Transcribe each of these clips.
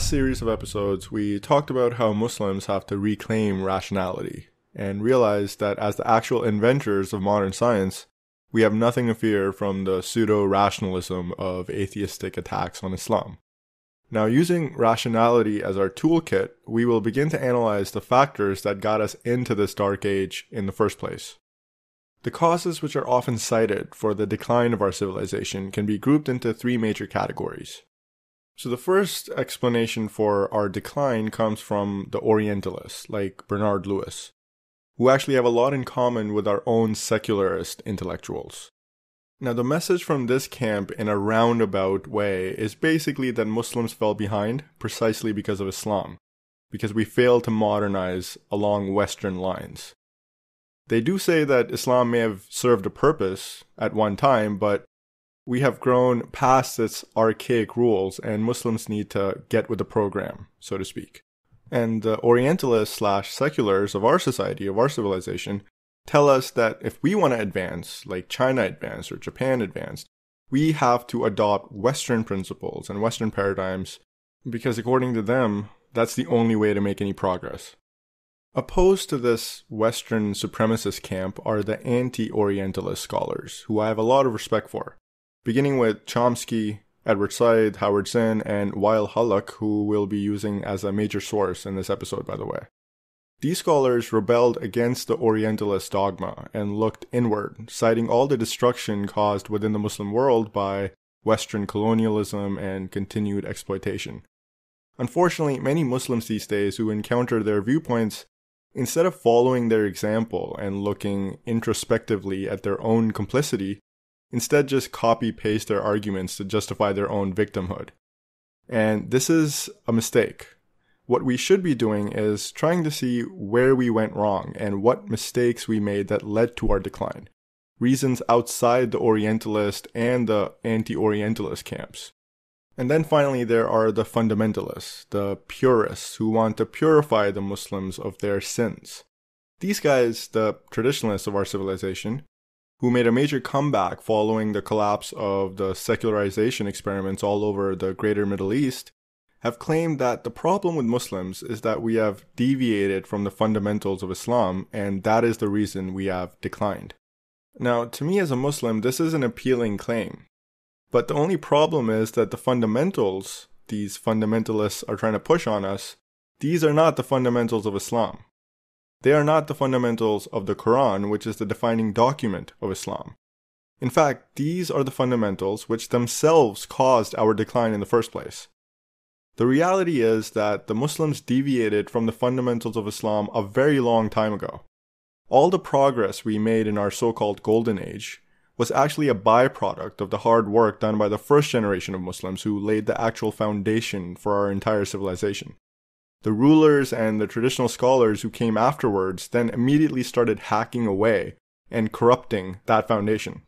last series of episodes, we talked about how Muslims have to reclaim rationality and realize that as the actual inventors of modern science, we have nothing to fear from the pseudo rationalism of atheistic attacks on Islam. Now, using rationality as our toolkit, we will begin to analyze the factors that got us into this dark age in the first place. The causes which are often cited for the decline of our civilization can be grouped into three major categories so the first explanation for our decline comes from the Orientalists, like Bernard Lewis, who actually have a lot in common with our own secularist intellectuals. Now, the message from this camp in a roundabout way is basically that Muslims fell behind precisely because of Islam, because we failed to modernize along Western lines. They do say that Islam may have served a purpose at one time, but we have grown past its archaic rules, and Muslims need to get with the program, so to speak. And the Orientalists slash seculars of our society, of our civilization, tell us that if we want to advance, like China advanced or Japan advanced, we have to adopt Western principles and Western paradigms because, according to them, that's the only way to make any progress. Opposed to this Western supremacist camp are the anti Orientalist scholars, who I have a lot of respect for beginning with Chomsky, Edward Said, Howard Zinn, and Wael Halak, who we'll be using as a major source in this episode, by the way. These scholars rebelled against the Orientalist dogma and looked inward, citing all the destruction caused within the Muslim world by Western colonialism and continued exploitation. Unfortunately, many Muslims these days who encounter their viewpoints, instead of following their example and looking introspectively at their own complicity, instead just copy paste their arguments to justify their own victimhood. And this is a mistake. What we should be doing is trying to see where we went wrong and what mistakes we made that led to our decline, reasons outside the Orientalist and the anti Orientalist camps. And then finally, there are the fundamentalists, the purists who want to purify the Muslims of their sins. These guys, the traditionalists of our civilization, who made a major comeback following the collapse of the secularization experiments all over the greater Middle East, have claimed that the problem with Muslims is that we have deviated from the fundamentals of Islam, and that is the reason we have declined. Now, to me as a Muslim, this is an appealing claim. But the only problem is that the fundamentals these fundamentalists are trying to push on us, these are not the fundamentals of Islam. They are not the fundamentals of the Quran, which is the defining document of Islam. In fact, these are the fundamentals which themselves caused our decline in the first place. The reality is that the Muslims deviated from the fundamentals of Islam a very long time ago. All the progress we made in our so called Golden Age was actually a byproduct of the hard work done by the first generation of Muslims who laid the actual foundation for our entire civilization. The rulers and the traditional scholars who came afterwards then immediately started hacking away and corrupting that foundation.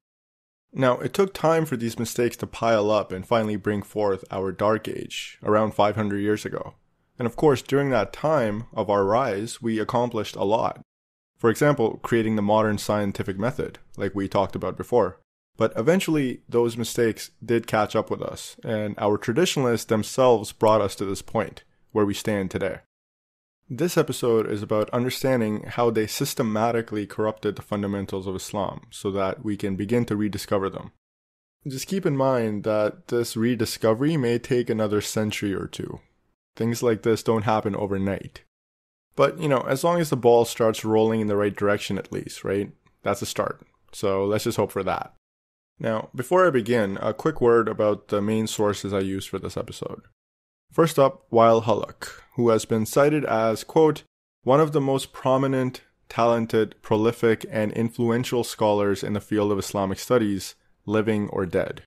Now, it took time for these mistakes to pile up and finally bring forth our Dark Age, around 500 years ago. And of course, during that time of our rise, we accomplished a lot. For example, creating the modern scientific method, like we talked about before. But eventually, those mistakes did catch up with us, and our traditionalists themselves brought us to this point where we stand today. This episode is about understanding how they systematically corrupted the fundamentals of Islam so that we can begin to rediscover them. Just keep in mind that this rediscovery may take another century or two. Things like this don't happen overnight. But, you know, as long as the ball starts rolling in the right direction, at least, right? That's a start. So let's just hope for that. Now, before I begin, a quick word about the main sources I used for this episode. First up, Weil Halak, who has been cited as, quote, one of the most prominent, talented, prolific, and influential scholars in the field of Islamic studies, living or dead.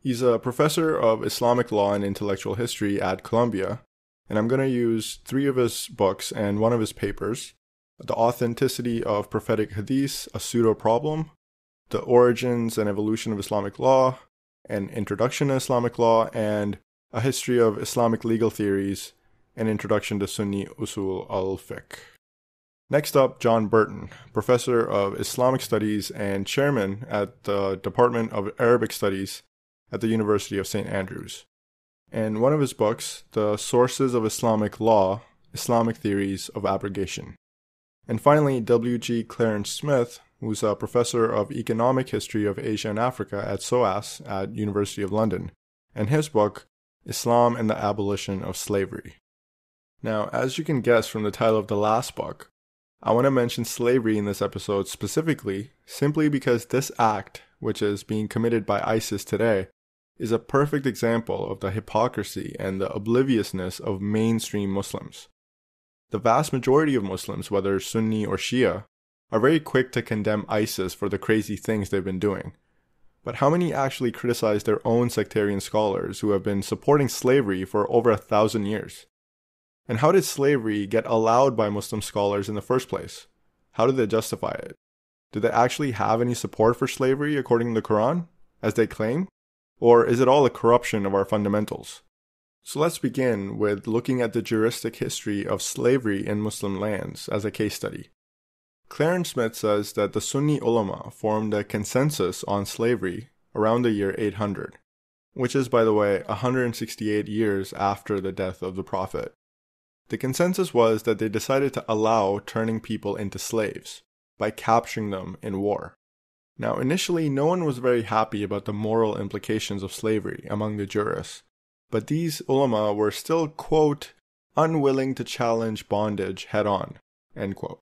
He's a professor of Islamic law and intellectual history at Columbia, and I'm going to use three of his books and one of his papers The Authenticity of Prophetic Hadith, a Pseudo Problem, The Origins and Evolution of Islamic Law, An Introduction to Islamic Law, and a History of Islamic Legal Theories, An Introduction to Sunni Usul al Fiqh. Next up, John Burton, Professor of Islamic Studies and Chairman at the Department of Arabic Studies at the University of St. Andrews. In one of his books, The Sources of Islamic Law Islamic Theories of Abrogation. And finally, W.G. Clarence Smith, who's a professor of economic history of Asia and Africa at SOAS at University of London, and his book Islam and the Abolition of Slavery. Now, as you can guess from the title of the last book, I want to mention slavery in this episode specifically simply because this act, which is being committed by ISIS today, is a perfect example of the hypocrisy and the obliviousness of mainstream Muslims. The vast majority of Muslims, whether Sunni or Shia, are very quick to condemn ISIS for the crazy things they've been doing, but how many actually criticize their own sectarian scholars who have been supporting slavery for over a thousand years? And how did slavery get allowed by Muslim scholars in the first place? How did they justify it? Do they actually have any support for slavery according to the Quran, as they claim? Or is it all a corruption of our fundamentals? So let's begin with looking at the juristic history of slavery in Muslim lands as a case study. Clarence Smith says that the Sunni ulama formed a consensus on slavery around the year 800, which is, by the way, 168 years after the death of the Prophet. The consensus was that they decided to allow turning people into slaves by capturing them in war. Now, initially, no one was very happy about the moral implications of slavery among the jurists, but these ulama were still, quote, unwilling to challenge bondage head on, end quote.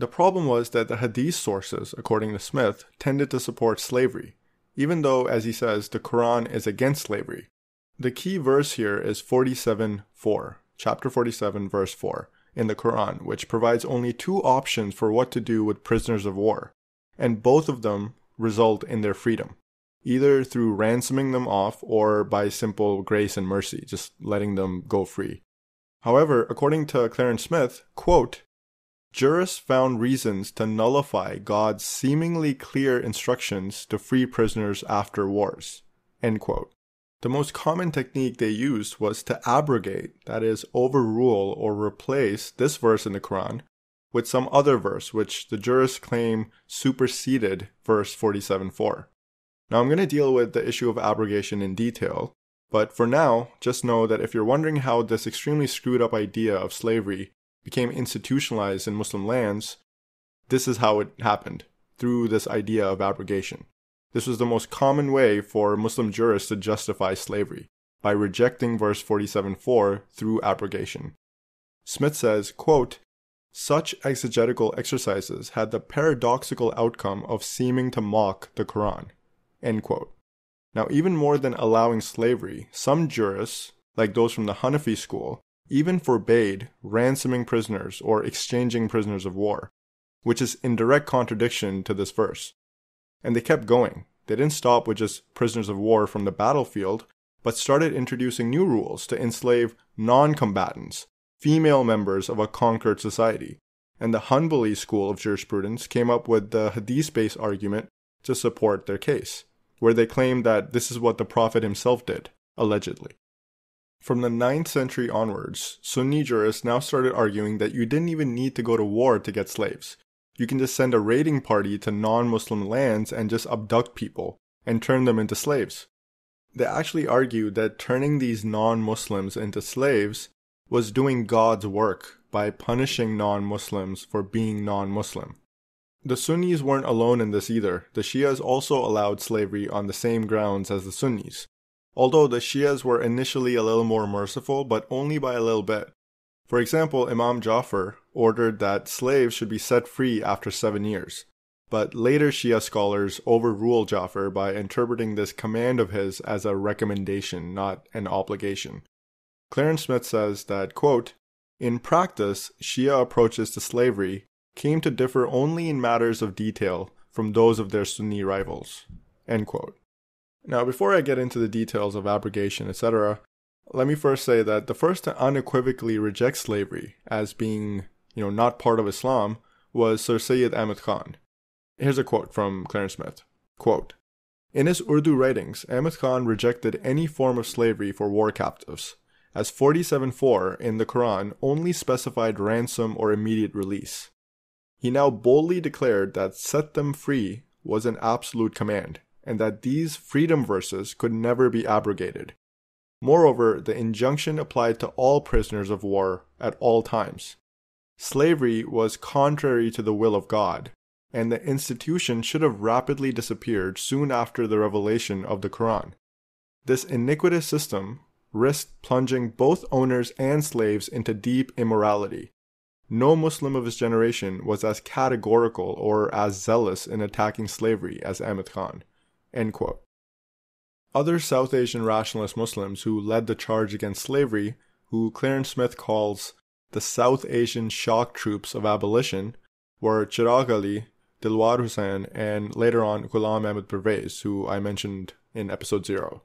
The problem was that the Hadith sources, according to Smith, tended to support slavery, even though, as he says, the Quran is against slavery. The key verse here is 47 4, chapter 47, verse 4, in the Quran, which provides only two options for what to do with prisoners of war, and both of them result in their freedom, either through ransoming them off or by simple grace and mercy, just letting them go free. However, according to Clarence Smith, quote, Jurists found reasons to nullify God's seemingly clear instructions to free prisoners after wars. The most common technique they used was to abrogate, that is, overrule or replace this verse in the Quran with some other verse, which the jurists claim superseded verse 47.4. Now, I'm going to deal with the issue of abrogation in detail, but for now, just know that if you're wondering how this extremely screwed up idea of slavery became institutionalized in Muslim lands, this is how it happened through this idea of abrogation. This was the most common way for Muslim jurists to justify slavery by rejecting verse 47.4 through abrogation. Smith says, quote, such exegetical exercises had the paradoxical outcome of seeming to mock the Quran. End quote. Now, even more than allowing slavery, some jurists, like those from the Hanafi school, even forbade ransoming prisoners or exchanging prisoners of war, which is in direct contradiction to this verse. And they kept going. They didn't stop with just prisoners of war from the battlefield, but started introducing new rules to enslave non combatants, female members of a conquered society. And the Hanbali school of jurisprudence came up with the hadith based argument to support their case, where they claimed that this is what the Prophet himself did, allegedly. From the 9th century onwards, Sunni jurists now started arguing that you didn't even need to go to war to get slaves. You can just send a raiding party to non Muslim lands and just abduct people and turn them into slaves. They actually argued that turning these non Muslims into slaves was doing God's work by punishing non Muslims for being non Muslim. The Sunnis weren't alone in this either. The Shias also allowed slavery on the same grounds as the Sunnis, Although the Shias were initially a little more merciful, but only by a little bit. For example, Imam Jafar ordered that slaves should be set free after seven years, but later Shia scholars overruled Jafar by interpreting this command of his as a recommendation, not an obligation. Clarence Smith says that, quote, In practice, Shia approaches to slavery came to differ only in matters of detail from those of their Sunni rivals, end quote. Now, before I get into the details of abrogation, etc., let me first say that the first to unequivocally reject slavery as being, you know, not part of Islam was Sir Syed Ahmad Khan. Here's a quote from Clarence Smith. Quote, in his Urdu writings, Ahmad Khan rejected any form of slavery for war captives, as 47.4 in the Quran only specified ransom or immediate release. He now boldly declared that set them free was an absolute command, and that these freedom verses could never be abrogated. Moreover, the injunction applied to all prisoners of war at all times. Slavery was contrary to the will of God, and the institution should have rapidly disappeared soon after the revelation of the Quran. This iniquitous system risked plunging both owners and slaves into deep immorality. No Muslim of his generation was as categorical or as zealous in attacking slavery as Ahmed Khan. End quote. Other South Asian rationalist Muslims who led the charge against slavery, who Clarence Smith calls the South Asian shock troops of abolition, were Chirag Ali, Dilwar Hussain, and later on Ghulam Ahmed Pervez, who I mentioned in episode 0.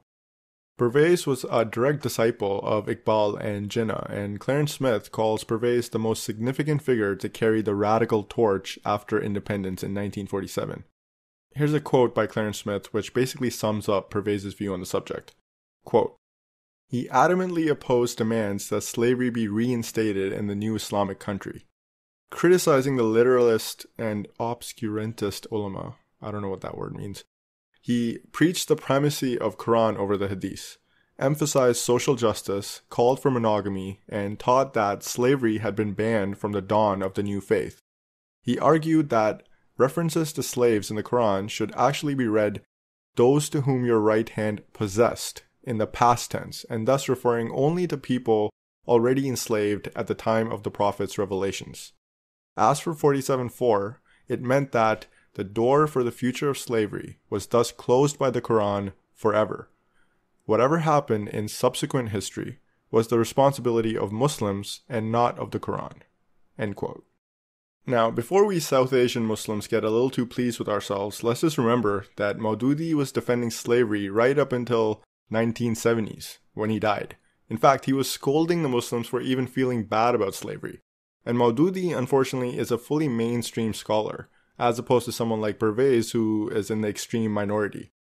Pervez was a direct disciple of Iqbal and Jinnah, and Clarence Smith calls Pervez the most significant figure to carry the radical torch after independence in 1947. Here's a quote by Clarence Smith, which basically sums up Pervaz's view on the subject. Quote, he adamantly opposed demands that slavery be reinstated in the new Islamic country, criticizing the literalist and obscurantist ulama. I don't know what that word means. He preached the primacy of Quran over the Hadith, emphasized social justice, called for monogamy, and taught that slavery had been banned from the dawn of the new faith. He argued that references to slaves in the Quran should actually be read those to whom your right hand possessed in the past tense, and thus referring only to people already enslaved at the time of the Prophet's revelations. As for 47.4, it meant that the door for the future of slavery was thus closed by the Quran forever. Whatever happened in subsequent history was the responsibility of Muslims and not of the Quran. End quote. Now, before we South Asian Muslims get a little too pleased with ourselves, let's just remember that Maududi was defending slavery right up until 1970s, when he died. In fact, he was scolding the Muslims for even feeling bad about slavery. And Maududi, unfortunately, is a fully mainstream scholar, as opposed to someone like Pervez, who is in the extreme minority.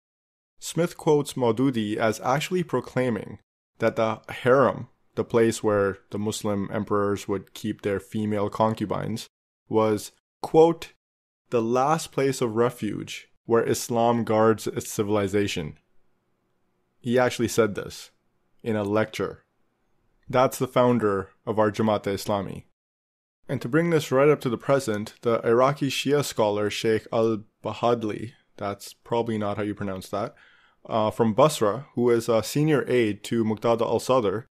Smith quotes Maududi as actually proclaiming that the harem, the place where the Muslim emperors would keep their female concubines, was, quote, the last place of refuge where Islam guards its civilization. He actually said this in a lecture. That's the founder of our Jamaat Islami. And to bring this right up to the present, the Iraqi Shia scholar Sheikh al Bahadli, that's probably not how you pronounce that, uh, from Basra, who is a senior aide to Muqtada al Sadr,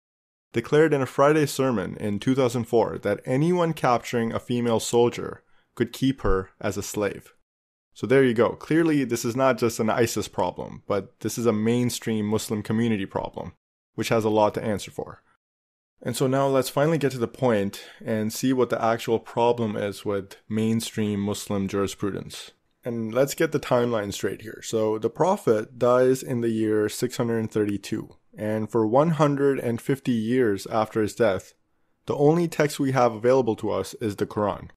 declared in a Friday sermon in 2004 that anyone capturing a female soldier could keep her as a slave. So there you go. Clearly, this is not just an ISIS problem, but this is a mainstream Muslim community problem, which has a lot to answer for. And so now let's finally get to the point and see what the actual problem is with mainstream Muslim jurisprudence. And let's get the timeline straight here. So the Prophet dies in the year 632 and for 150 years after his death, the only text we have available to us is the Quran.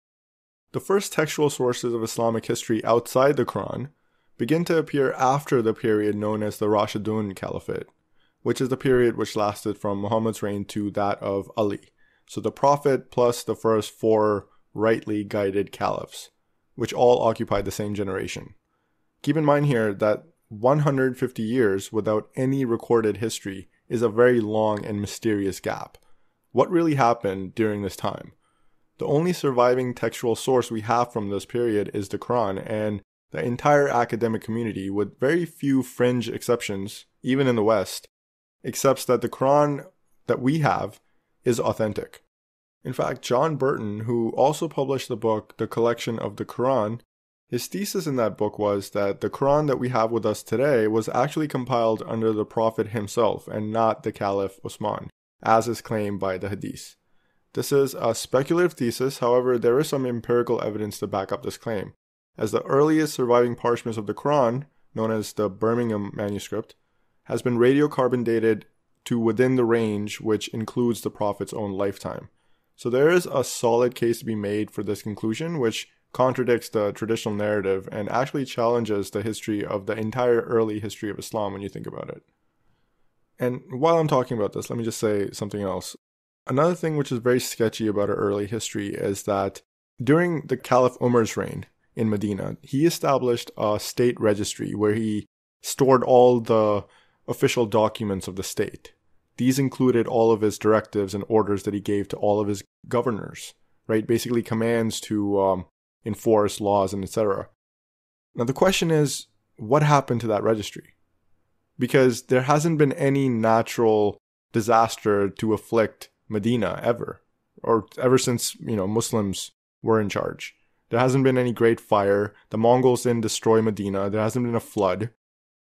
The first textual sources of Islamic history outside the Quran begin to appear after the period known as the Rashidun Caliphate, which is the period which lasted from Muhammad's reign to that of Ali. So the Prophet plus the first four rightly guided caliphs, which all occupied the same generation. Keep in mind here that 150 years without any recorded history is a very long and mysterious gap. What really happened during this time? The only surviving textual source we have from this period is the Quran and the entire academic community, with very few fringe exceptions, even in the West, accepts that the Quran that we have is authentic. In fact, John Burton, who also published the book The Collection of the Quran, his thesis in that book was that the Quran that we have with us today was actually compiled under the Prophet himself and not the Caliph Osman, as is claimed by the Hadith. This is a speculative thesis, however, there is some empirical evidence to back up this claim, as the earliest surviving parchments of the Quran, known as the Birmingham manuscript, has been radiocarbon dated to within the range which includes the Prophet's own lifetime. So there is a solid case to be made for this conclusion, which contradicts the traditional narrative and actually challenges the history of the entire early history of Islam when you think about it. And while I'm talking about this, let me just say something else. Another thing which is very sketchy about our early history is that during the Caliph Umar's reign in Medina, he established a state registry where he stored all the official documents of the state. These included all of his directives and orders that he gave to all of his governors, right? Basically, commands to um, enforce laws and etc. Now the question is what happened to that registry? Because there hasn't been any natural disaster to afflict Medina ever or ever since, you know, Muslims were in charge. There hasn't been any great fire. The Mongols didn't destroy Medina. There hasn't been a flood.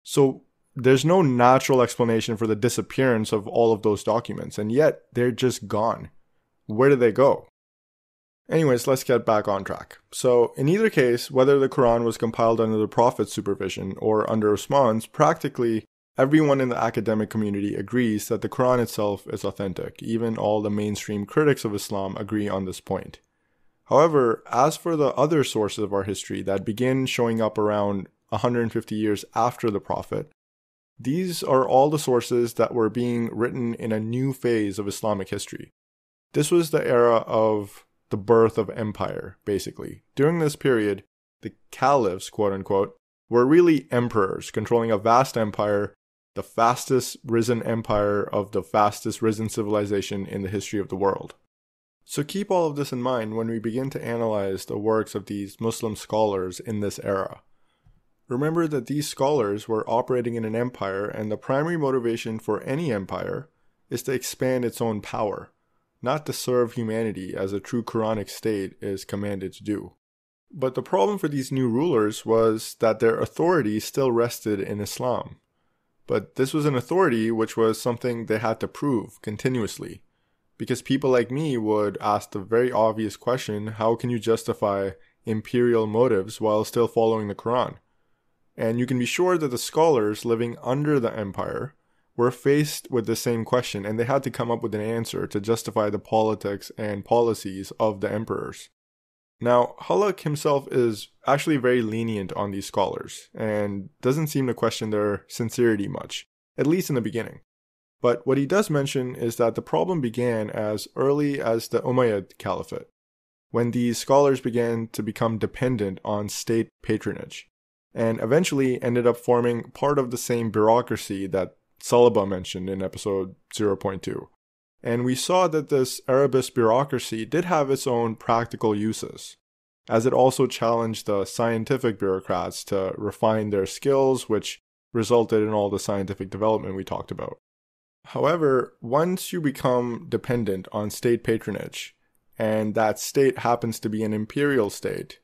So there's no natural explanation for the disappearance of all of those documents, and yet they're just gone. Where did they go? Anyways, let's get back on track. So, in either case, whether the Quran was compiled under the Prophet's supervision or under Osman's, practically everyone in the academic community agrees that the Quran itself is authentic. Even all the mainstream critics of Islam agree on this point. However, as for the other sources of our history that begin showing up around 150 years after the Prophet, these are all the sources that were being written in a new phase of Islamic history. This was the era of the birth of empire, basically. During this period, the caliphs, quote unquote, were really emperors controlling a vast empire, the fastest risen empire of the fastest risen civilization in the history of the world. So keep all of this in mind when we begin to analyze the works of these Muslim scholars in this era. Remember that these scholars were operating in an empire, and the primary motivation for any empire is to expand its own power not to serve humanity as a true Quranic state is commanded to do. But the problem for these new rulers was that their authority still rested in Islam. But this was an authority which was something they had to prove continuously. Because people like me would ask the very obvious question how can you justify imperial motives while still following the Quran? And you can be sure that the scholars living under the empire were faced with the same question and they had to come up with an answer to justify the politics and policies of the emperors. Now, Halleck himself is actually very lenient on these scholars and doesn't seem to question their sincerity much, at least in the beginning. But what he does mention is that the problem began as early as the Umayyad Caliphate, when these scholars began to become dependent on state patronage, and eventually ended up forming part of the same bureaucracy that Saliba mentioned in episode 0.2. And we saw that this Arabist bureaucracy did have its own practical uses, as it also challenged the scientific bureaucrats to refine their skills, which resulted in all the scientific development we talked about. However, once you become dependent on state patronage, and that state happens to be an imperial state,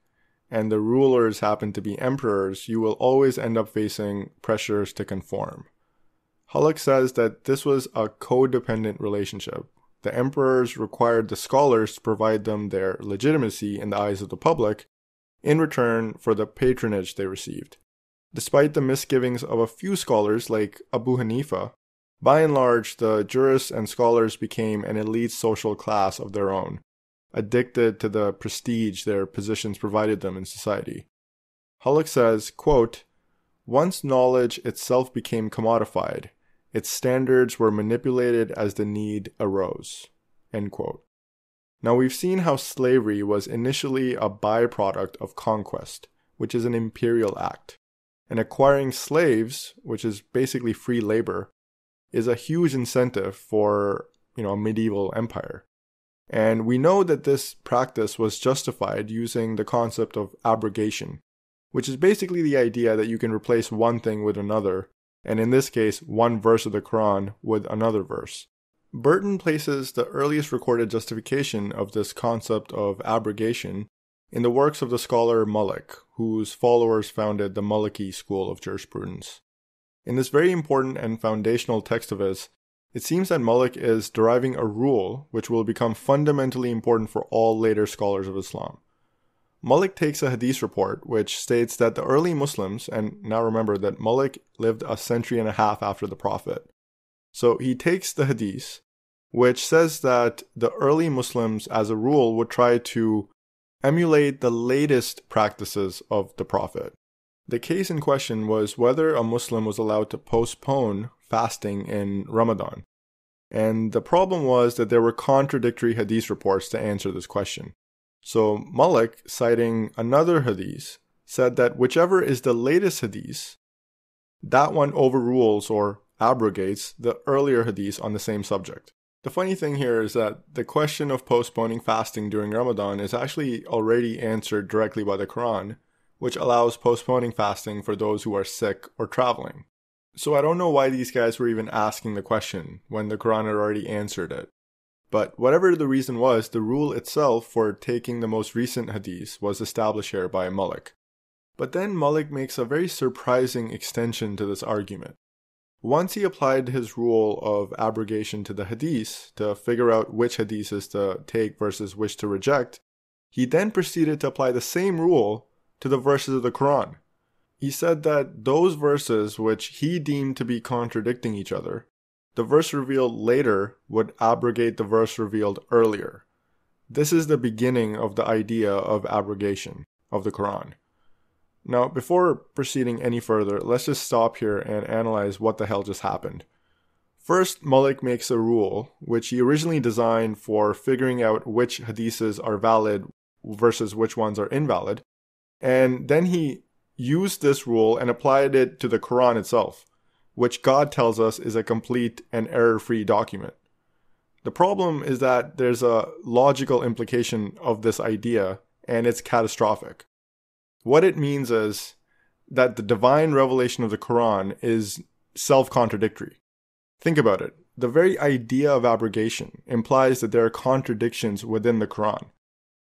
and the rulers happen to be emperors, you will always end up facing pressures to conform. Halleck says that this was a codependent relationship. The emperors required the scholars to provide them their legitimacy in the eyes of the public in return for the patronage they received. Despite the misgivings of a few scholars like Abu Hanifa, by and large, the jurists and scholars became an elite social class of their own, addicted to the prestige their positions provided them in society. Halleck says, quote, Once knowledge itself became commodified, its standards were manipulated as the need arose. Now we've seen how slavery was initially a byproduct of conquest, which is an imperial act. And acquiring slaves, which is basically free labor, is a huge incentive for you know, a medieval empire. And we know that this practice was justified using the concept of abrogation, which is basically the idea that you can replace one thing with another and in this case, one verse of the Quran with another verse. Burton places the earliest recorded justification of this concept of abrogation in the works of the scholar Malik, whose followers founded the Maliki school of jurisprudence. In this very important and foundational text of his, it seems that Malik is deriving a rule which will become fundamentally important for all later scholars of Islam. Malik takes a hadith report which states that the early Muslims, and now remember that Malik lived a century and a half after the Prophet. So he takes the hadith, which says that the early Muslims, as a rule, would try to emulate the latest practices of the Prophet. The case in question was whether a Muslim was allowed to postpone fasting in Ramadan. And the problem was that there were contradictory hadith reports to answer this question. So Malik, citing another hadith, said that whichever is the latest hadith, that one overrules or abrogates the earlier hadith on the same subject. The funny thing here is that the question of postponing fasting during Ramadan is actually already answered directly by the Quran, which allows postponing fasting for those who are sick or traveling. So I don't know why these guys were even asking the question when the Quran had already answered it. But whatever the reason was, the rule itself for taking the most recent hadith was established here by Malik. But then Malik makes a very surprising extension to this argument. Once he applied his rule of abrogation to the hadith to figure out which hadith is to take versus which to reject, he then proceeded to apply the same rule to the verses of the Quran. He said that those verses which he deemed to be contradicting each other the verse revealed later would abrogate the verse revealed earlier. This is the beginning of the idea of abrogation of the Quran. Now, before proceeding any further, let's just stop here and analyze what the hell just happened. First, Malik makes a rule, which he originally designed for figuring out which hadiths are valid versus which ones are invalid, and then he used this rule and applied it to the Quran itself which God tells us is a complete and error free document. The problem is that there's a logical implication of this idea, and it's catastrophic. What it means is that the divine revelation of the Quran is self contradictory. Think about it. The very idea of abrogation implies that there are contradictions within the Quran.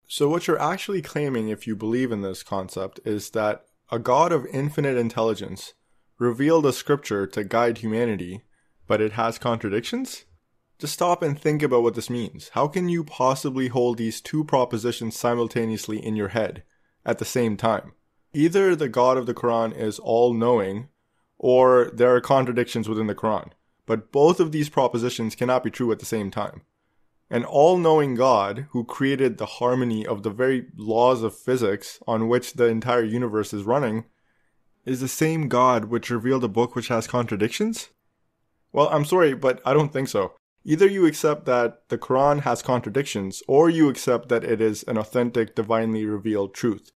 So, what you're actually claiming, if you believe in this concept, is that a God of infinite intelligence revealed a scripture to guide humanity, but it has contradictions? Just stop and think about what this means. How can you possibly hold these two propositions simultaneously in your head at the same time? Either the God of the Quran is all knowing, or there are contradictions within the Quran. But both of these propositions cannot be true at the same time. An all knowing God who created the harmony of the very laws of physics on which the entire universe is running is the same God which revealed a book which has contradictions? Well, I'm sorry, but I don't think so. Either you accept that the Quran has contradictions, or you accept that it is an authentic, divinely revealed truth.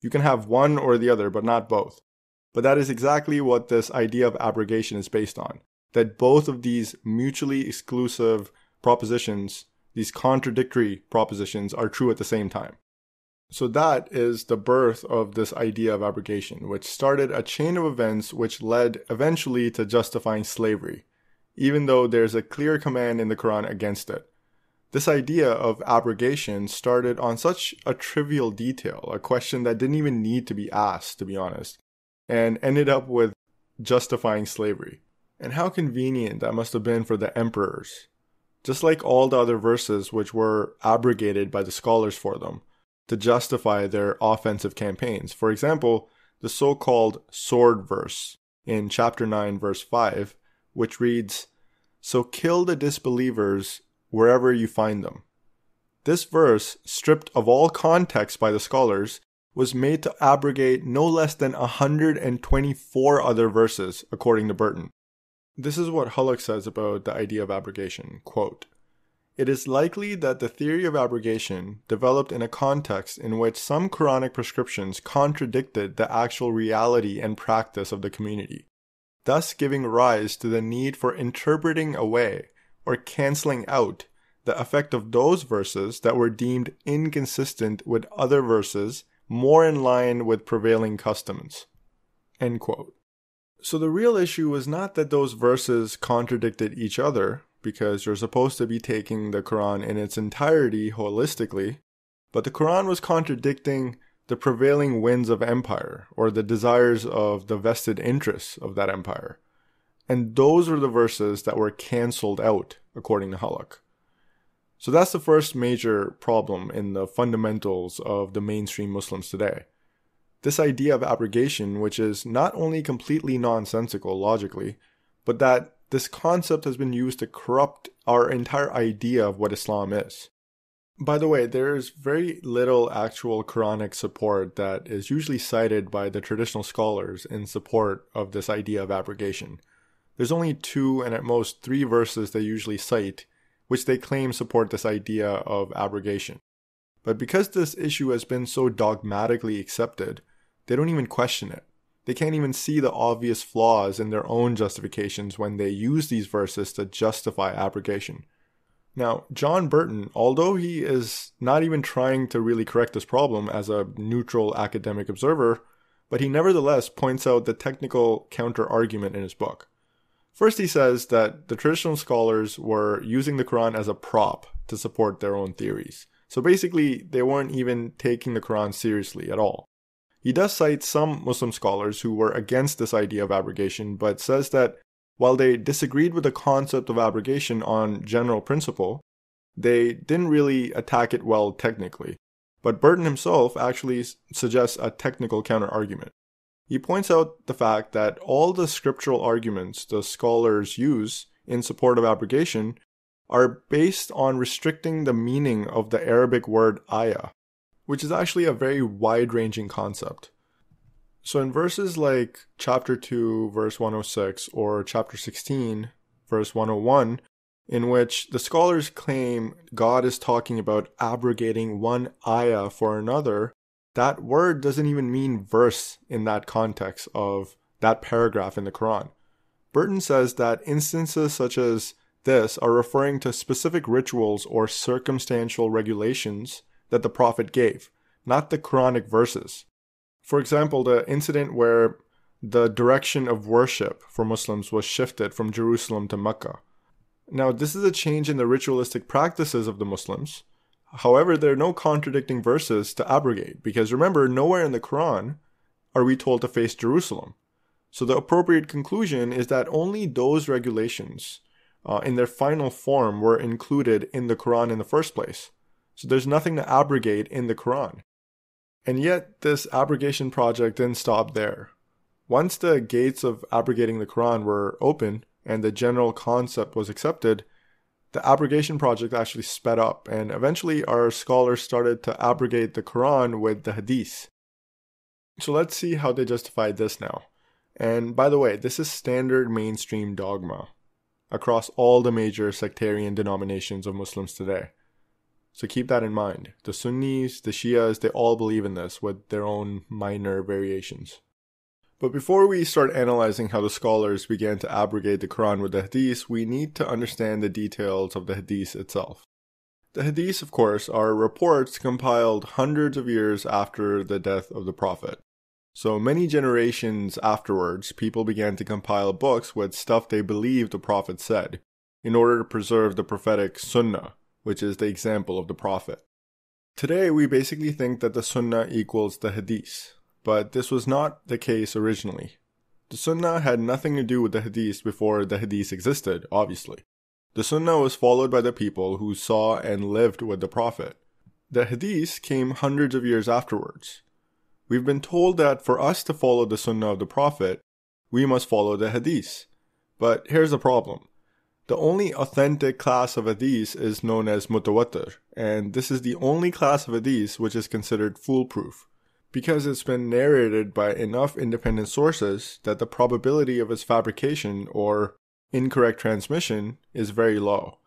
You can have one or the other, but not both. But that is exactly what this idea of abrogation is based on that both of these mutually exclusive propositions, these contradictory propositions, are true at the same time. So that is the birth of this idea of abrogation, which started a chain of events which led eventually to justifying slavery, even though there's a clear command in the Quran against it. This idea of abrogation started on such a trivial detail, a question that didn't even need to be asked, to be honest, and ended up with justifying slavery. And how convenient that must have been for the emperors. Just like all the other verses which were abrogated by the scholars for them, to justify their offensive campaigns. For example, the so called sword verse in chapter 9, verse 5, which reads, So kill the disbelievers wherever you find them. This verse, stripped of all context by the scholars, was made to abrogate no less than 124 other verses, according to Burton. This is what Hullock says about the idea of abrogation. Quote, it is likely that the theory of abrogation developed in a context in which some Quranic prescriptions contradicted the actual reality and practice of the community, thus giving rise to the need for interpreting away or canceling out the effect of those verses that were deemed inconsistent with other verses more in line with prevailing customs. So the real issue was not that those verses contradicted each other, because you're supposed to be taking the Quran in its entirety holistically, but the Quran was contradicting the prevailing winds of empire or the desires of the vested interests of that empire. And those were the verses that were canceled out, according to Halak. So that's the first major problem in the fundamentals of the mainstream Muslims today. This idea of abrogation, which is not only completely nonsensical logically, but that this concept has been used to corrupt our entire idea of what Islam is. By the way, there is very little actual Quranic support that is usually cited by the traditional scholars in support of this idea of abrogation. There's only two and at most three verses they usually cite, which they claim support this idea of abrogation. But because this issue has been so dogmatically accepted, they don't even question it. They can't even see the obvious flaws in their own justifications when they use these verses to justify abrogation. Now, John Burton, although he is not even trying to really correct this problem as a neutral academic observer, but he nevertheless points out the technical counter argument in his book. First, he says that the traditional scholars were using the Quran as a prop to support their own theories. So basically, they weren't even taking the Quran seriously at all. He does cite some Muslim scholars who were against this idea of abrogation, but says that while they disagreed with the concept of abrogation on general principle, they didn't really attack it well technically. But Burton himself actually suggests a technical counterargument. He points out the fact that all the scriptural arguments the scholars use in support of abrogation are based on restricting the meaning of the Arabic word ayah, which is actually a very wide ranging concept. So, in verses like chapter 2, verse 106, or chapter 16, verse 101, in which the scholars claim God is talking about abrogating one ayah for another, that word doesn't even mean verse in that context of that paragraph in the Quran. Burton says that instances such as this are referring to specific rituals or circumstantial regulations that the Prophet gave, not the Quranic verses. For example, the incident where the direction of worship for Muslims was shifted from Jerusalem to Mecca. Now, this is a change in the ritualistic practices of the Muslims. However, there are no contradicting verses to abrogate, because remember, nowhere in the Quran are we told to face Jerusalem. So the appropriate conclusion is that only those regulations uh, in their final form were included in the Quran in the first place. So there's nothing to abrogate in the Quran. And yet, this abrogation project didn't stop there. Once the gates of abrogating the Quran were open and the general concept was accepted, the abrogation project actually sped up, and eventually our scholars started to abrogate the Quran with the Hadith. So let's see how they justified this now. And by the way, this is standard mainstream dogma across all the major sectarian denominations of Muslims today. So keep that in mind. The Sunnis, the Shias, they all believe in this with their own minor variations. But before we start analyzing how the scholars began to abrogate the Quran with the Hadith, we need to understand the details of the Hadith itself. The Hadiths, of course, are reports compiled hundreds of years after the death of the Prophet. So many generations afterwards, people began to compile books with stuff they believed the Prophet said, in order to preserve the prophetic Sunnah, which is the example of the Prophet. Today, we basically think that the Sunnah equals the Hadith, but this was not the case originally. The Sunnah had nothing to do with the Hadith before the Hadith existed, obviously. The Sunnah was followed by the people who saw and lived with the Prophet. The Hadith came hundreds of years afterwards. We've been told that for us to follow the Sunnah of the Prophet, we must follow the Hadith. But here's the problem the only authentic class of hadith is known as mutawatir, and this is the only class of hadith which is considered foolproof, because it's been narrated by enough independent sources that the probability of its fabrication or incorrect transmission is very low.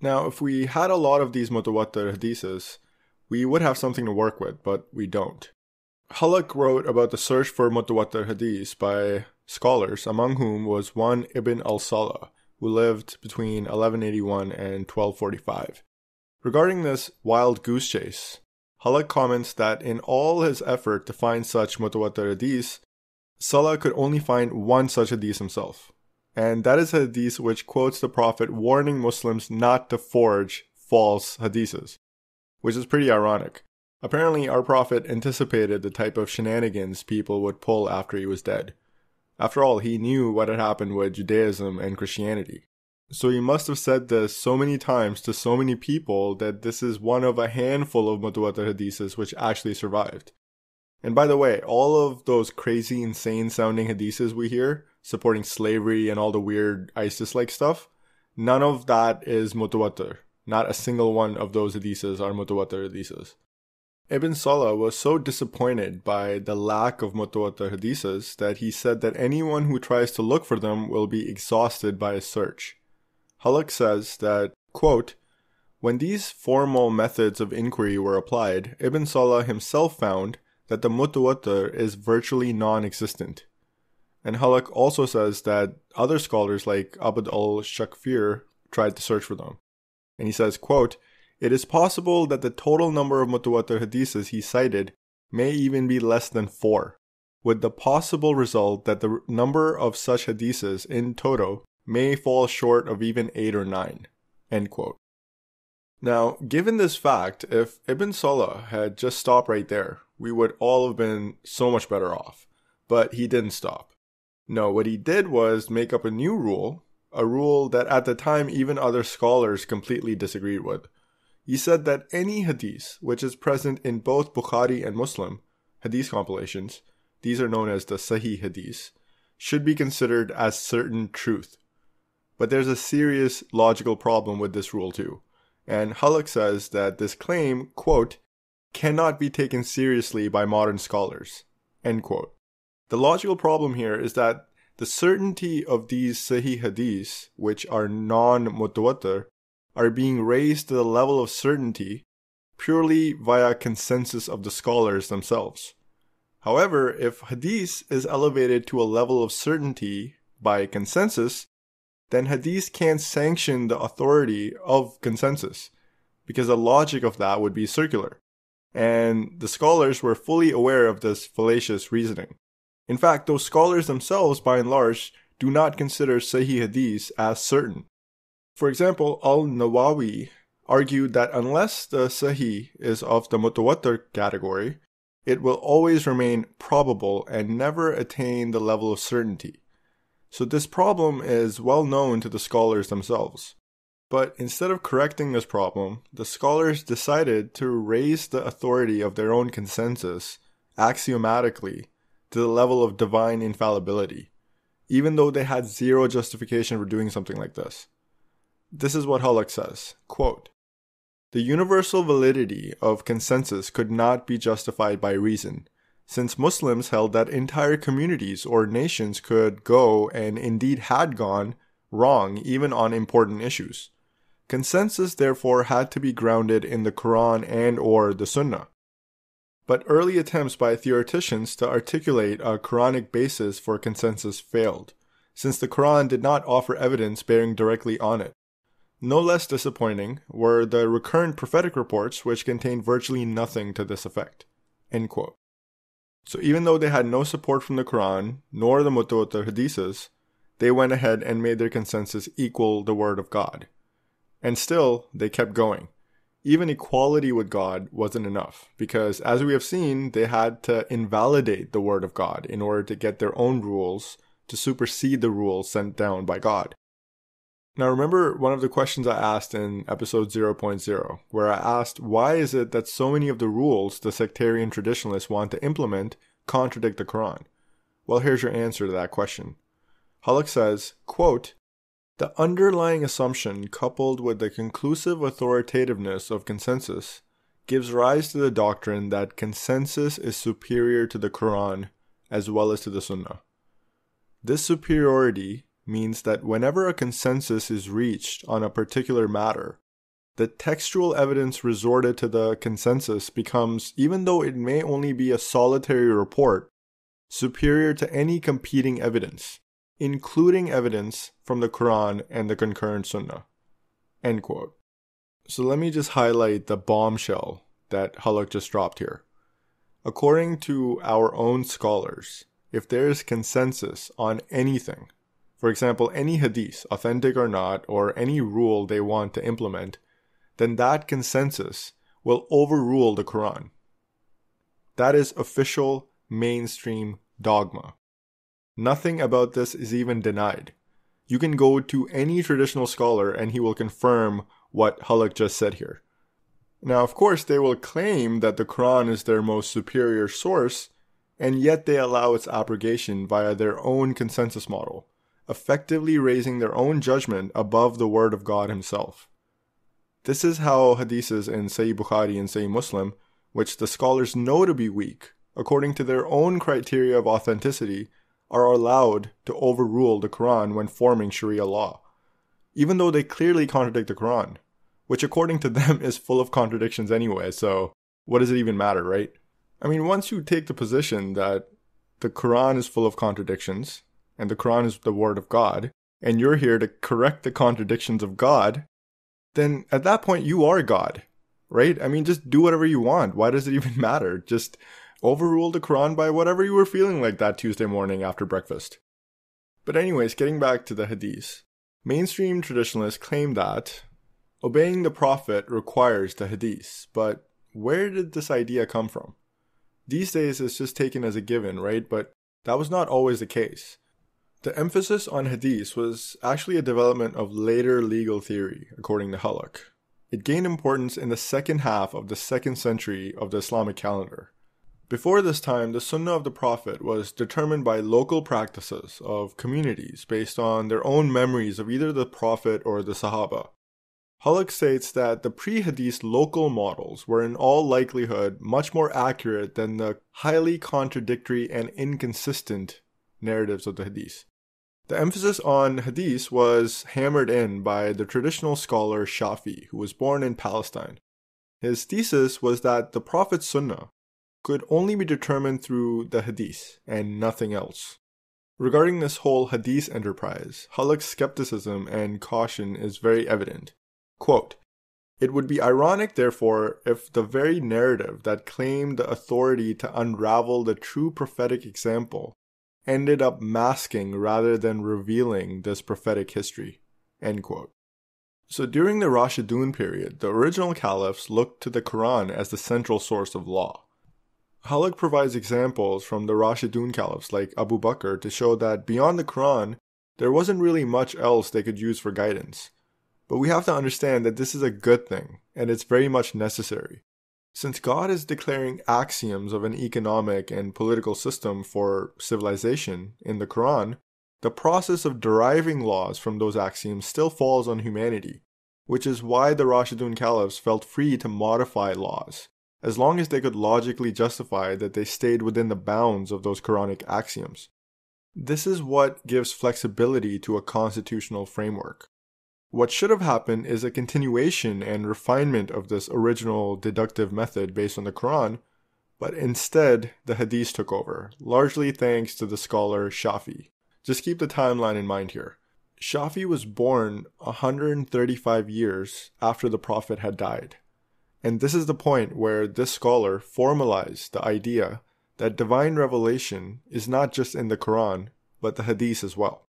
Now, if we had a lot of these mutawatir hadiths, we would have something to work with, but we don't. Halak wrote about the search for mutawatir hadiths by scholars, among whom was one Ibn al-Salah, who lived between 1181 and 1245. Regarding this wild goose chase, Halak comments that in all his effort to find such mutawatir hadiths, Salah could only find one such hadith himself. And that is a hadith which quotes the Prophet warning Muslims not to forge false hadiths, which is pretty ironic. Apparently, our Prophet anticipated the type of shenanigans people would pull after he was dead. After all, he knew what had happened with Judaism and Christianity. So he must have said this so many times to so many people that this is one of a handful of mutawatir hadiths which actually survived. And by the way, all of those crazy, insane sounding hadiths we hear, supporting slavery and all the weird ISIS like stuff, none of that is mutawatir. Not a single one of those hadiths are mutawatir hadiths. Ibn Salah was so disappointed by the lack of mutawatir hadiths that he said that anyone who tries to look for them will be exhausted by a search. Halak says that, quote, when these formal methods of inquiry were applied, Ibn Salah himself found that the mutawatir is virtually non-existent. And Halak also says that other scholars like Abd al-Shakfir tried to search for them. And he says, quote, it is possible that the total number of mutawatir hadiths he cited may even be less than four, with the possible result that the number of such hadiths in total may fall short of even eight or nine. Now, given this fact, if Ibn Salah had just stopped right there, we would all have been so much better off. But he didn't stop. No, what he did was make up a new rule, a rule that at the time even other scholars completely disagreed with. He said that any hadith which is present in both Bukhari and Muslim hadith compilations, these are known as the Sahih hadiths, should be considered as certain truth. But there's a serious logical problem with this rule too. And Halak says that this claim, quote, cannot be taken seriously by modern scholars, end quote. The logical problem here is that the certainty of these Sahih hadiths, which are non-mutawatir, are being raised to the level of certainty purely via consensus of the scholars themselves. However, if hadith is elevated to a level of certainty by consensus, then hadith can't sanction the authority of consensus because the logic of that would be circular. And the scholars were fully aware of this fallacious reasoning. In fact, those scholars themselves, by and large, do not consider Sahih Hadith as certain. For example, al-Nawawi argued that unless the Sahih is of the Mutawatir category, it will always remain probable and never attain the level of certainty. So this problem is well known to the scholars themselves. But instead of correcting this problem, the scholars decided to raise the authority of their own consensus axiomatically to the level of divine infallibility, even though they had zero justification for doing something like this. This is what Halleck says quote, The universal validity of consensus could not be justified by reason, since Muslims held that entire communities or nations could go, and indeed had gone, wrong even on important issues. Consensus therefore had to be grounded in the Quran and or the Sunnah. But early attempts by theoreticians to articulate a Quranic basis for consensus failed, since the Quran did not offer evidence bearing directly on it. No less disappointing were the recurrent prophetic reports which contained virtually nothing to this effect. So even though they had no support from the Quran nor the Mutawattir Hadiths, they went ahead and made their consensus equal the word of God. And still, they kept going. Even equality with God wasn't enough, because as we have seen, they had to invalidate the word of God in order to get their own rules to supersede the rules sent down by God. Now, remember one of the questions I asked in episode 0.0, where I asked why is it that so many of the rules the sectarian traditionalists want to implement contradict the Quran? Well, here's your answer to that question. Halleck says, quote, The underlying assumption, coupled with the conclusive authoritativeness of consensus, gives rise to the doctrine that consensus is superior to the Quran as well as to the Sunnah. This superiority means that whenever a consensus is reached on a particular matter, the textual evidence resorted to the consensus becomes, even though it may only be a solitary report, superior to any competing evidence, including evidence from the Quran and the concurrent Sunnah. End quote. So let me just highlight the bombshell that Halak just dropped here. According to our own scholars, if there is consensus on anything, for example, any hadith, authentic or not, or any rule they want to implement, then that consensus will overrule the Quran. That is official mainstream dogma. Nothing about this is even denied. You can go to any traditional scholar and he will confirm what Halak just said here. Now, of course, they will claim that the Quran is their most superior source, and yet they allow its abrogation via their own consensus model effectively raising their own judgment above the word of God Himself. This is how hadiths in Sayyid Bukhari and Sayyid Muslim, which the scholars know to be weak, according to their own criteria of authenticity, are allowed to overrule the Quran when forming Sharia law, even though they clearly contradict the Quran, which according to them is full of contradictions anyway, so what does it even matter, right? I mean, once you take the position that the Quran is full of contradictions, and the Quran is the word of God, and you're here to correct the contradictions of God, then at that point you are God, right? I mean, just do whatever you want. Why does it even matter? Just overrule the Quran by whatever you were feeling like that Tuesday morning after breakfast. But, anyways, getting back to the Hadith, mainstream traditionalists claim that obeying the Prophet requires the Hadith, but where did this idea come from? These days it's just taken as a given, right? But that was not always the case. The emphasis on hadith was actually a development of later legal theory, according to Halak. It gained importance in the second half of the second century of the Islamic calendar. Before this time, the sunnah of the Prophet was determined by local practices of communities based on their own memories of either the Prophet or the Sahaba. Halak states that the pre Hadith local models were in all likelihood much more accurate than the highly contradictory and inconsistent narratives of the Hadith. The emphasis on hadith was hammered in by the traditional scholar Shafi, who was born in Palestine. His thesis was that the Prophet's sunnah could only be determined through the hadith and nothing else. Regarding this whole hadith enterprise, Halleck's skepticism and caution is very evident. Quote, it would be ironic, therefore, if the very narrative that claimed the authority to unravel the true prophetic example ended up masking rather than revealing this prophetic history. So during the Rashidun period, the original caliphs looked to the Quran as the central source of law. Halak provides examples from the Rashidun caliphs like Abu Bakr to show that beyond the Quran, there wasn't really much else they could use for guidance. But we have to understand that this is a good thing, and it's very much necessary. Since God is declaring axioms of an economic and political system for civilization in the Quran, the process of deriving laws from those axioms still falls on humanity, which is why the Rashidun caliphs felt free to modify laws, as long as they could logically justify that they stayed within the bounds of those Quranic axioms. This is what gives flexibility to a constitutional framework. What should have happened is a continuation and refinement of this original deductive method based on the Quran, but instead the Hadith took over, largely thanks to the scholar Shafi. Just keep the timeline in mind here. Shafi was born 135 years after the Prophet had died. And this is the point where this scholar formalized the idea that divine revelation is not just in the Quran, but the Hadith as well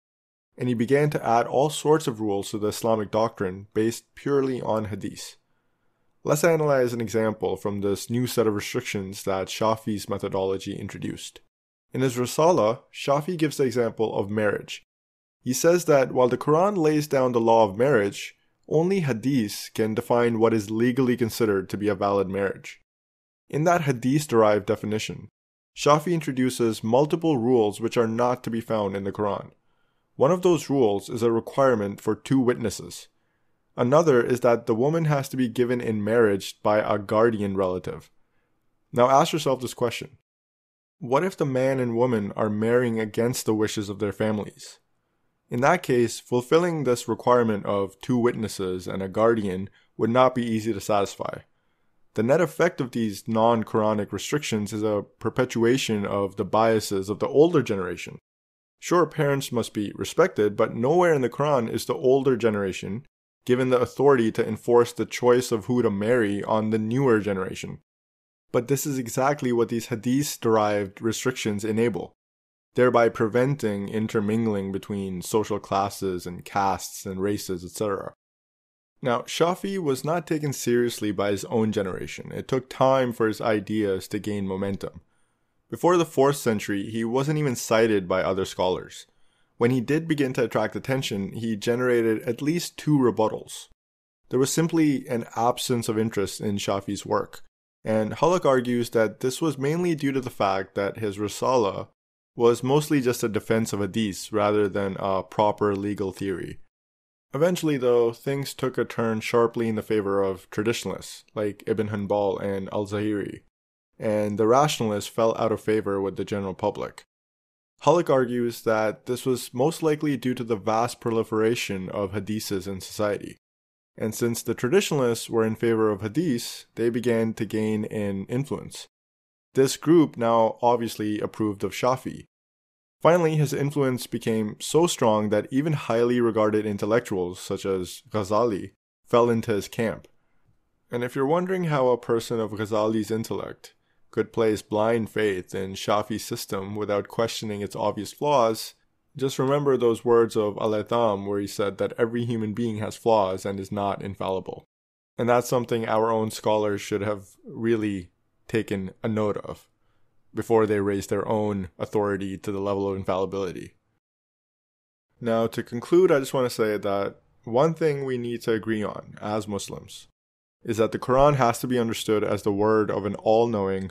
and he began to add all sorts of rules to the Islamic doctrine based purely on hadith. Let's analyze an example from this new set of restrictions that Shafi's methodology introduced. In his Rasala, Shafi gives the example of marriage. He says that while the Quran lays down the law of marriage, only hadith can define what is legally considered to be a valid marriage. In that hadith derived definition, Shafi introduces multiple rules which are not to be found in the Quran. One of those rules is a requirement for two witnesses. Another is that the woman has to be given in marriage by a guardian relative. Now ask yourself this question What if the man and woman are marrying against the wishes of their families? In that case, fulfilling this requirement of two witnesses and a guardian would not be easy to satisfy. The net effect of these non Quranic restrictions is a perpetuation of the biases of the older generation. Sure, parents must be respected, but nowhere in the Quran is the older generation given the authority to enforce the choice of who to marry on the newer generation. But this is exactly what these hadith derived restrictions enable, thereby preventing intermingling between social classes and castes and races, etc. Now, Shafi was not taken seriously by his own generation. It took time for his ideas to gain momentum. Before the 4th century, he wasn't even cited by other scholars. When he did begin to attract attention, he generated at least two rebuttals. There was simply an absence of interest in Shafi's work, and Halleck argues that this was mainly due to the fact that his Risala was mostly just a defense of hadith rather than a proper legal theory. Eventually, though, things took a turn sharply in the favor of traditionalists like Ibn Hanbal and al Zahiri, and the rationalists fell out of favor with the general public. Hulick argues that this was most likely due to the vast proliferation of hadiths in society. And since the traditionalists were in favor of hadiths, they began to gain in influence. This group now obviously approved of Shafi. Finally, his influence became so strong that even highly regarded intellectuals such as Ghazali fell into his camp. And if you're wondering how a person of Ghazali's intellect could place blind faith in Shafi's system without questioning its obvious flaws, just remember those words of Al-Itham where he said that every human being has flaws and is not infallible. And that's something our own scholars should have really taken a note of before they raise their own authority to the level of infallibility. Now, to conclude, I just want to say that one thing we need to agree on as Muslims is that the Quran has to be understood as the word of an all knowing,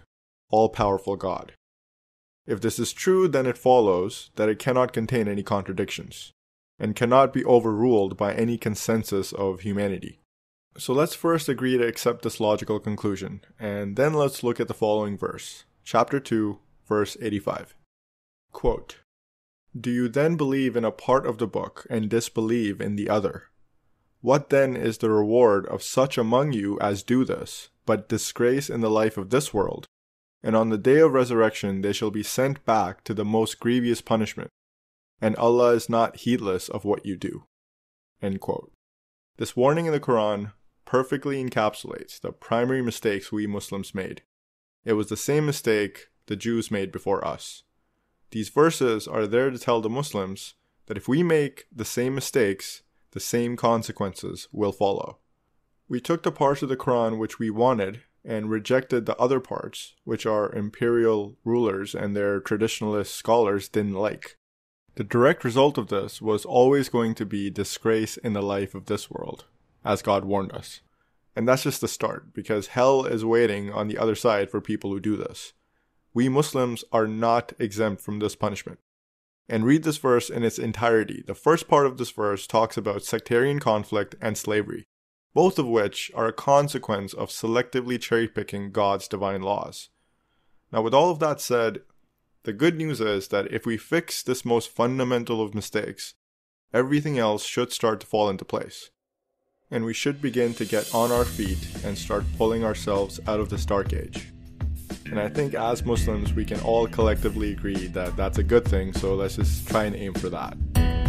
all powerful God. If this is true, then it follows that it cannot contain any contradictions and cannot be overruled by any consensus of humanity. So let's first agree to accept this logical conclusion, and then let's look at the following verse, chapter 2, verse 85. Quote, Do you then believe in a part of the book and disbelieve in the other? What then is the reward of such among you as do this, but disgrace in the life of this world? And on the day of resurrection they shall be sent back to the most grievous punishment. And Allah is not heedless of what you do. This warning in the Quran perfectly encapsulates the primary mistakes we Muslims made. It was the same mistake the Jews made before us. These verses are there to tell the Muslims that if we make the same mistakes, the same consequences will follow. We took the parts of the Quran which we wanted and rejected the other parts, which our imperial rulers and their traditionalist scholars didn't like. The direct result of this was always going to be disgrace in the life of this world, as God warned us. And that's just the start, because hell is waiting on the other side for people who do this. We Muslims are not exempt from this punishment and read this verse in its entirety. The first part of this verse talks about sectarian conflict and slavery, both of which are a consequence of selectively cherry picking God's divine laws. Now, with all of that said, the good news is that if we fix this most fundamental of mistakes, everything else should start to fall into place. And we should begin to get on our feet and start pulling ourselves out of this dark age. And I think as Muslims, we can all collectively agree that that's a good thing, so let's just try and aim for that.